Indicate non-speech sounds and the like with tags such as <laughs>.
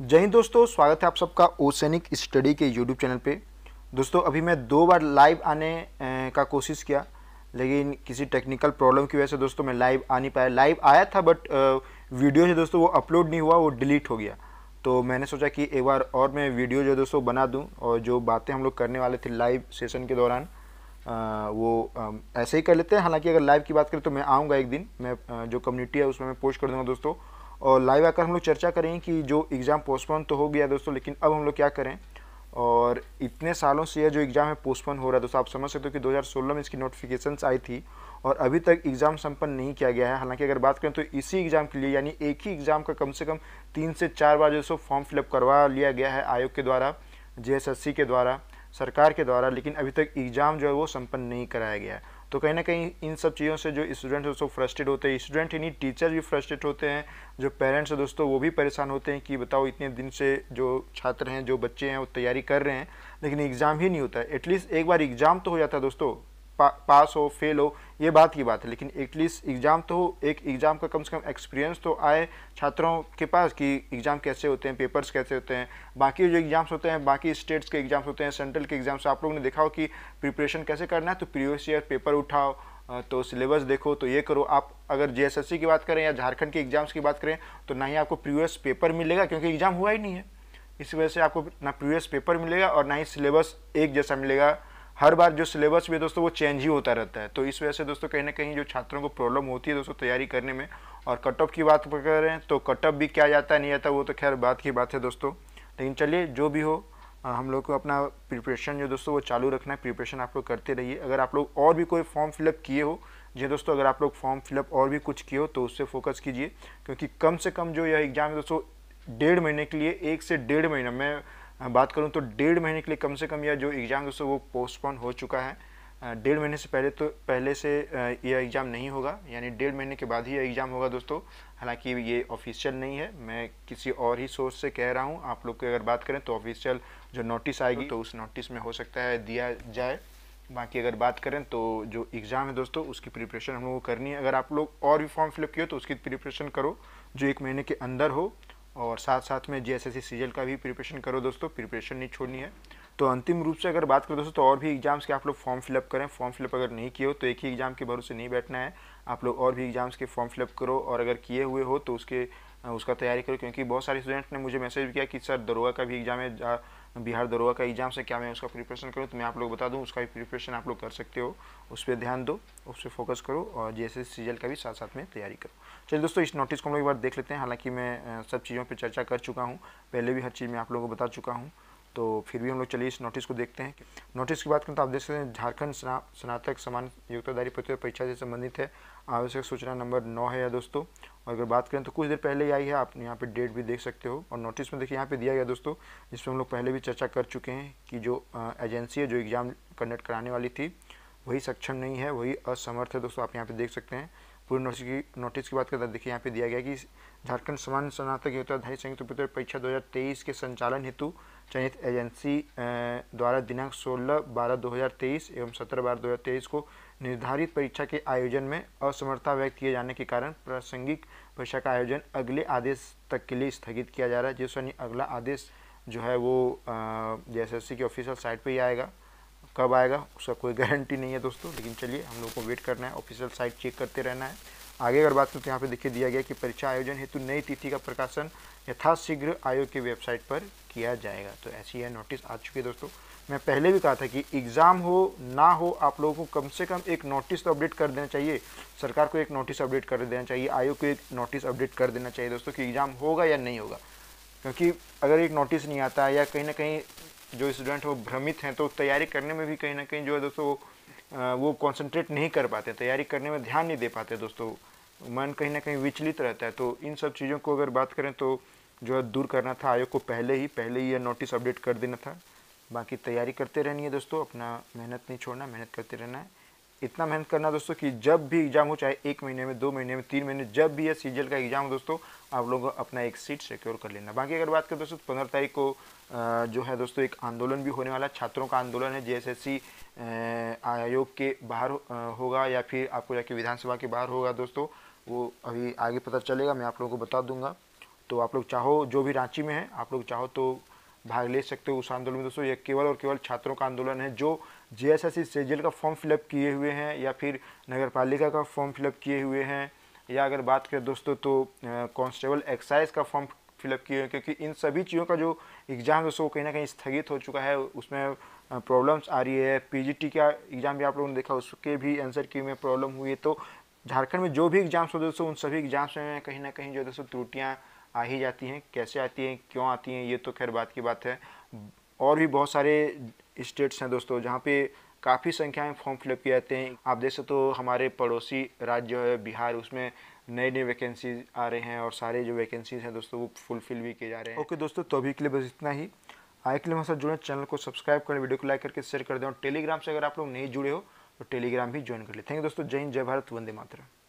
जय हिंद दोस्तों स्वागत है आप सबका ओसेनिक स्टडी के यूट्यूब चैनल पे दोस्तों अभी मैं दो बार लाइव आने का कोशिश किया लेकिन किसी टेक्निकल प्रॉब्लम की वजह से दोस्तों मैं लाइव आ नहीं पाया लाइव आया था बट वीडियो जो दोस्तों वो अपलोड नहीं हुआ वो डिलीट हो गया तो मैंने सोचा कि एक बार और मैं वीडियो जो दोस्तों बना दूँ और जो बातें हम लोग करने वाले थे लाइव सेशन के दौरान आ, वो आ, ऐसे ही कर लेते हैं हालांकि अगर लाइव की बात करें तो मैं आऊँगा एक दिन मैं आ, जो कम्युनिटी है उसमें मैं पोस्ट कर दूँगा दोस्तों और लाइव आकर हम लोग चर्चा करें कि जो एग्ज़ाम पोस्टपोन तो हो गया दोस्तों लेकिन अब हम लोग क्या करें और इतने सालों से यह जो एग्ज़ाम है पोस्टपोन हो रहा है दोस्तों आप समझ सकते हो कि 2016 में इसकी नोटिफिकेशंस आई थी और अभी तक एग्ज़ाम संपन्न नहीं किया गया है हालांकि अगर बात करें तो इसी एग्ज़ाम के लिए यानी एक ही एग्ज़ाम का कम से कम तीन से चार बार जो सो फॉर्म फिलअप करवा लिया गया है आयोग के द्वारा जे के द्वारा सरकार के द्वारा लेकिन अभी तक एग्ज़ाम जो है वो संपन्न नहीं कराया गया है तो कहीं ना कहीं इन सब चीज़ों से जो स्टूडेंट है दोस्तों फ्रस्ट्रेट होते हैं स्टूडेंट ही नहीं टीचर भी फ्रस्ट्रेट होते हैं जो पेरेंट्स हैं दोस्तों वो भी परेशान होते हैं कि बताओ इतने दिन से जो छात्र हैं जो बच्चे हैं वो तैयारी कर रहे हैं लेकिन एग्ज़ाम ही नहीं होता है एटलीस्ट एक बार एग्ज़ाम तो हो जाता है दोस्तों पा, पास हो फेल हो ये बात की बात है लेकिन एटलीस्ट एग्ज़ाम तो एक एग्ज़ाम का कम से कम एक्सपीरियंस तो आए छात्रों के पास कि एग्ज़ाम कैसे होते हैं पेपर्स कैसे होते हैं बाकी जो एग्ज़ाम्स होते हैं बाकी स्टेट्स के एग्ज़ाम्स होते हैं सेंट्रल के एग्ज़ाम्स आप लोगों ने देखा हो कि प्रिपरेशन कैसे करना है तो प्रीवियस ईयर पेपर उठाओ तो सिलेबस देखो तो ये करो आप अगर जे की बात करें या झारखंड के एग्ज़ाम्स की बात करें तो ना ही आपको प्रीवियस पेपर मिलेगा क्योंकि एग्ज़ाम हुआ ही नहीं है इस वजह से आपको ना प्रीवियस पेपर मिलेगा और ना ही सिलेबस एक जैसा मिलेगा हर बार जो सिलेबस भी है दोस्तों वो चेंज ही होता रहता है तो इस वजह से दोस्तों कहीं ना कहीं जो छात्रों को प्रॉब्लम होती है दोस्तों तैयारी करने में और कट ऑफ की बात करें तो कट ऑफ भी क्या जाता नहीं जाता वो तो खैर बात की बात है दोस्तों लेकिन चलिए जो भी हो हम लोग को अपना प्रिपरेशन जो दोस्तों वो चालू रखना है प्रिपरेशन आप लोग करते रहिए अगर आप लोग और भी कोई फॉर्म फिलअप किए हो जी दोस्तों अगर आप लोग फॉर्म फिलअप और भी कुछ किए हो तो उससे फोकस कीजिए क्योंकि कम से कम जो यह एग्ज़ाम है दोस्तों डेढ़ महीने के लिए एक से डेढ़ महीना मैं हाँ, बात करूँ तो डेढ़ महीने के लिए कम से कम यह जो एग्ज़ाम दोस्तों वो पोस्टपोन हो चुका है डेढ़ महीने से पहले तो पहले से यह एग्ज़ाम नहीं होगा यानी डेढ़ महीने के बाद ही यह एग्ज़ाम होगा दोस्तों हालांकि ये ऑफिशियल नहीं है मैं किसी और ही सोर्स से कह रहा हूँ आप लोग की अगर बात करें तो ऑफिशियल जो नोटिस आएगी तो उस नोटिस में हो सकता है दिया जाए बाकी अगर बात करें तो जो एग्ज़ाम है दोस्तों उसकी प्रिपरेशन हम लोग को करनी है अगर आप लोग और भी फॉर्म फिलअप किए तो उसकी प्रिपरेशन करो जो एक महीने के अंदर हो और साथ साथ में जे एस एस का भी प्रिपरेशन करो दोस्तों प्रिपरेशन नहीं छोड़नी है तो अंतिम रूप से अगर बात करो दोस्तों तो और भी एग्जाम्स के आप लोग फॉर्म फिलअप करें फॉर्म फिलअप अगर नहीं किए हो तो एक ही एग्ज़ाम के भरोसे नहीं बैठना है आप लोग और भी एग्ज़ाम्स के फॉर्म फिलअप करो और अगर किए हुए हो तो उसके उसका तैयारी करो क्योंकि बहुत सारे स्टूडेंट्स ने मुझे मैसेज भी किया कि सर दरोगा का भी एग्ज़ाम है बिहार दरोगा का एग्ज़ाम से क्या मैं उसका प्रिपरेशन करूँ तो मैं आप लोग बता दूँ उसका भी प्रिपरेशन आप लोग कर सकते हो उस पर ध्यान दो उस पर फोकस करो और जे एस का भी साथ साथ में तैयारी करो चलिए दोस्तों इस नोटिस को हम लोग एक बार देख लेते हैं हालांकि मैं सब चीज़ों पर चर्चा कर चुका हूँ पहले भी हर चीज़ मैं आप लोगों को बता चुका हूँ तो फिर भी हम लोग चलिए इस नोटिस को देखते हैं नोटिस की बात करें तो आप देख सकते हैं झारखंड स्नातक समान योग्यताधारी प्रतियोगिता परीक्षा से संबंधित है आवश्यक सूचना नंबर नौ है या दोस्तों और अगर बात करें तो कुछ देर पहले ही आई है आप यहाँ पे डेट भी देख सकते हो और नोटिस में देखिए यहाँ पे दिया गया दोस्तों जिसमें हम लोग पहले भी चर्चा कर चुके हैं कि जो एजेंसी है जो एग्ज़ाम कंडक्ट कराने वाली थी वही सक्षम नहीं है वही असमर्थ है दोस्तों आप यहाँ पे देख सकते हैं पूरी नोटिस की नोटिस की बात करते हैं देखिए यहाँ पे दिया गया कि झारखंड समान स्नातक योग्यताधारी संयुक्त परीक्षा तेईस के संचालन हेतु चयनित एजेंसी द्वारा दिनांक 16 बारह 2023 एवं 17 बारह 2023 को निर्धारित परीक्षा के आयोजन में असमर्थता व्यक्त किए जाने के कारण प्रासंगिक परीक्षा का आयोजन अगले आदेश तक के लिए स्थगित किया जा रहा है जिस अगला आदेश जो है वो जे एस के ऑफिशियल साइट पर ही आएगा कब आएगा उसका कोई <laughs> गारंटी नहीं है दोस्तों लेकिन चलिए हम लोग को वेट करना है ऑफिशियल साइट चेक करते रहना है आगे अगर बात करें तो यहाँ पे देखिए दिया गया कि परीक्षा आयोजन हेतु नई तिथि का प्रकाशन यथाशीघ्र आयोग की वेबसाइट पर किया जाएगा तो ऐसी यह नोटिस आ चुकी है दोस्तों मैं पहले भी कहा था कि एग्ज़ाम हो ना हो आप लोगों को कम से कम एक नोटिस तो अपडेट कर देना चाहिए सरकार को एक नोटिस अपडेट कर देना चाहिए आयोग को एक नोटिस अपडेट कर देना चाहिए दोस्तों कि एग्ज़ाम होगा या नहीं होगा क्योंकि अगर एक नोटिस नहीं आता या कहीं ना कहीं जो स्टूडेंट वो भ्रमित हैं तो तैयारी करने में भी कहीं ना कहीं जो है दोस्तों वो कॉन्सेंट्रेट नहीं कर पाते तैयारी करने में ध्यान नहीं दे पाते दोस्तों मन कहीं ना कहीं विचलित रहता है तो इन सब चीज़ों को अगर बात करें तो जो है दूर करना था आयोग को पहले ही पहले ही यह नोटिस अपडेट कर देना था बाकी तैयारी करते रहनी है दोस्तों अपना मेहनत नहीं छोड़ना मेहनत करते रहना है इतना मेहनत करना दोस्तों कि जब भी एग्ज़ाम हो चाहे एक महीने में दो महीने में तीन महीने जब भी यह सीजल का एग्ज़ाम हो दोस्तों आप को अपना एक सीट सिक्योर कर लेना बाकी अगर बात करें दोस्तों पंद्रह तारीख को जो है दोस्तों एक आंदोलन भी होने वाला छात्रों का आंदोलन है जेएसएससी आयोग के बाहर होगा या फिर आपको जाके विधानसभा के बाहर होगा दोस्तों वो अभी आगे पता चलेगा मैं आप लोगों को बता दूंगा तो आप लोग चाहो जो भी रांची में है आप लोग चाहो तो भाग ले सकते हो उस आंदोलन में दोस्तों ये केवल और केवल छात्रों का आंदोलन है जो जे एस एस सेजल का फॉर्म फिलअप किए हुए हैं या फिर नगर पालिका का फॉर्म फिलअप किए हुए हैं या अगर बात करें दोस्तों तो कॉन्स्टेबल एक्साइज का फॉर्म फिलअप किए हैं क्योंकि इन सभी चीज़ों का जो एग्ज़ाम है सो कहीं ना कहीं स्थगित हो चुका है उसमें प्रॉब्लम्स आ रही है पीजीटी का एग्ज़ाम भी आप लोगों ने देखा उसके भी आंसर की में प्रॉब्लम हुई है तो झारखंड में जो भी एग्ज़ाम्स हो दोस्तों उन सभी एग्ज़ाम्स में कहीं ना कहीं जो दोस्तों त्रुटियाँ आ ही जाती हैं कैसे आती हैं क्यों आती हैं ये तो खैर बात की बात है और भी बहुत सारे स्टेट्स हैं दोस्तों जहाँ पे काफ़ी संख्या में फॉर्म फिलअप किए जाते हैं आप देख सकते हो हमारे पड़ोसी राज्य जो है बिहार उसमें नए नए वैकेंसीज आ रहे हैं और सारे जो वैकेंसीज हैं दोस्तों वो फुलफिल भी किए जा रहे हैं ओके दोस्तों तो अभी के लिए बस इतना ही आए के लिए हमारे साथ जुड़े चैनल को सब्सक्राइब करें वीडियो को लाइक करके शेयर कर दें और टेलीग्राम से अगर आप लोग नहीं जुड़े हो तो टेलीग्राम भी ज्वाइन कर ले थैंक यू दोस्तों जय हिंद जय भारत वंदे मातरम